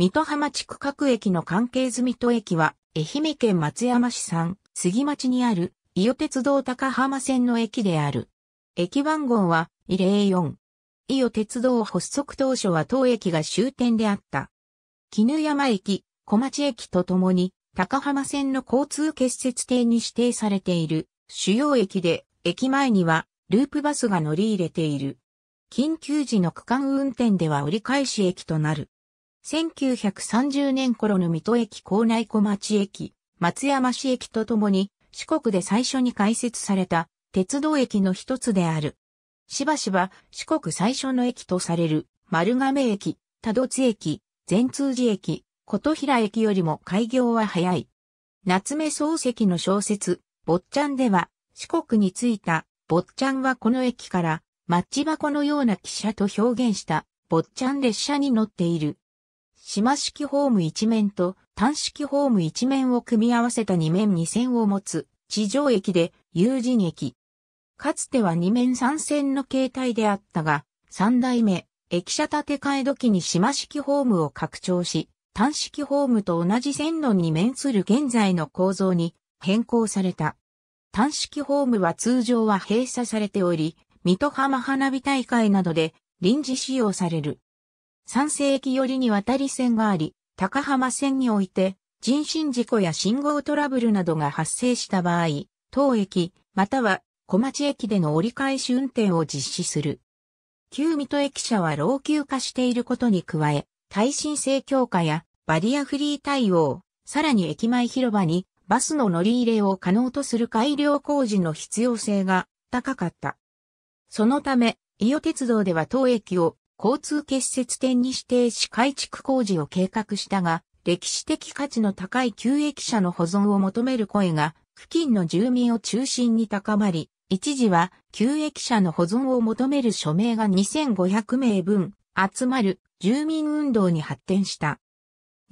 水戸浜地区各駅の関係済み戸駅は、愛媛県松山市産、杉町にある、伊予鉄道高浜線の駅である。駅番号は、04。伊予鉄道発足当初は当駅が終点であった。絹山駅、小町駅とともに、高浜線の交通結節艇に指定されている主要駅で、駅前にはループバスが乗り入れている。緊急時の区間運転では折り返し駅となる。1930年頃の水戸駅構内小町駅、松山市駅とともに四国で最初に開設された鉄道駅の一つである。しばしば四国最初の駅とされる丸亀駅、多度津駅、善通寺駅、琴平駅よりも開業は早い。夏目漱石の小説、坊ちゃんでは四国に着いた坊ちゃんはこの駅からマッチ箱のような汽車と表現した坊ちゃん列車に乗っている島式ホーム一面と単式ホーム一面を組み合わせた2面2線を持つ地上駅で有人駅。かつては2面3線の形態であったが、3代目、駅舎建て替え時に島式ホームを拡張し、単式ホームと同じ線路に面する現在の構造に変更された。単式ホームは通常は閉鎖されており、水戸浜花火大会などで臨時使用される。3世紀よりに渡り線があり、高浜線において、人身事故や信号トラブルなどが発生した場合、当駅、または小町駅での折り返し運転を実施する。旧水戸駅舎は老朽化していることに加え、耐震性強化やバリアフリー対応、さらに駅前広場にバスの乗り入れを可能とする改良工事の必要性が高かった。そのため、伊予鉄道では当駅を交通結節点に指定し改築工事を計画したが、歴史的価値の高い旧駅舎の保存を求める声が付近の住民を中心に高まり、一時は旧駅舎の保存を求める署名が2500名分集まる住民運動に発展した。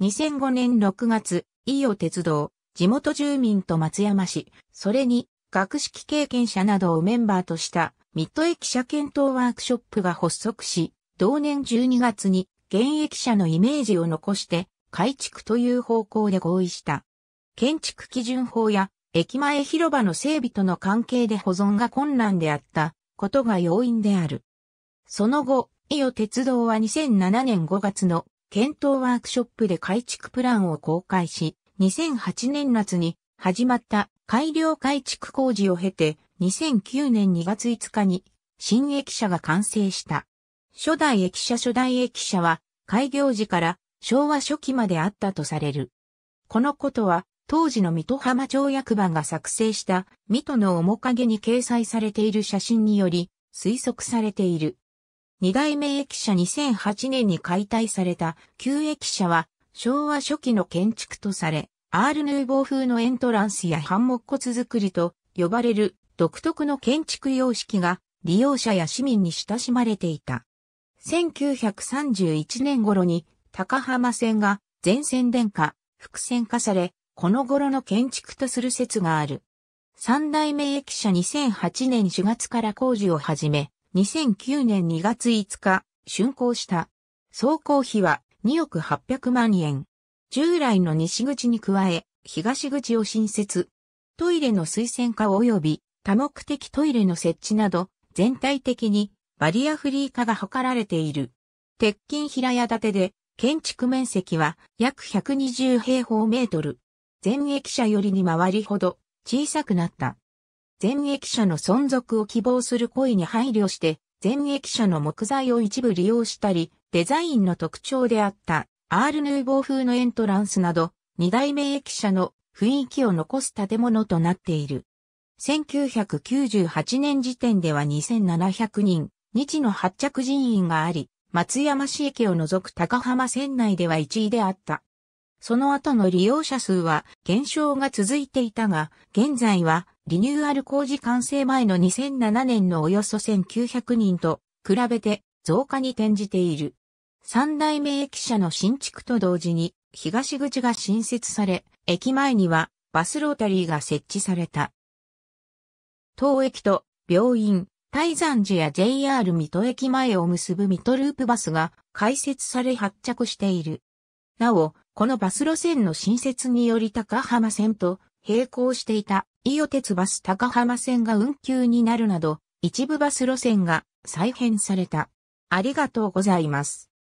2005年6月、伊予鉄道、地元住民と松山市、それに学識経験者などをメンバーとしたミッド駅舎検討ワークショップが発足し、同年12月に現役者のイメージを残して改築という方向で合意した。建築基準法や駅前広場の整備との関係で保存が困難であったことが要因である。その後、伊予鉄道は2007年5月の検討ワークショップで改築プランを公開し、2008年夏に始まった改良改築工事を経て、2009年2月5日に新駅舎が完成した。初代駅舎初代駅舎は開業時から昭和初期まであったとされる。このことは当時の水戸浜町役場が作成した水戸の面影に掲載されている写真により推測されている。二代目駅舎2008年に解体された旧駅舎は昭和初期の建築とされ、アールヌーボー風のエントランスやハンモッコツ作りと呼ばれる独特の建築様式が利用者や市民に親しまれていた。1931年頃に高浜線が全線電化、複線化され、この頃の建築とする説がある。三代目駅舎2008年4月から工事を始め、2009年2月5日、竣工した。走行費は2億800万円。従来の西口に加え、東口を新設。トイレの水薦化及び多目的トイレの設置など、全体的にバリアフリー化が図られている。鉄筋平屋建てで、建築面積は約120平方メートル。前駅舎より2回りほど小さくなった。前駅舎の存続を希望する声に配慮して、前駅舎の木材を一部利用したり、デザインの特徴であったアールヌーボー風のエントランスなど、二代目駅舎の雰囲気を残す建物となっている。1998年時点では2700人、日の発着人員があり、松山市駅を除く高浜線内では1位であった。その後の利用者数は減少が続いていたが、現在はリニューアル工事完成前の2007年のおよそ1900人と比べて増加に転じている。三代目駅舎の新築と同時に東口が新設され、駅前にはバスロータリーが設置された。当駅と病院、泰山寺や JR 水戸駅前を結ぶ水戸ループバスが開設され発着している。なお、このバス路線の新設により高浜線と並行していた伊予鉄バス高浜線が運休になるなど、一部バス路線が再編された。ありがとうございます。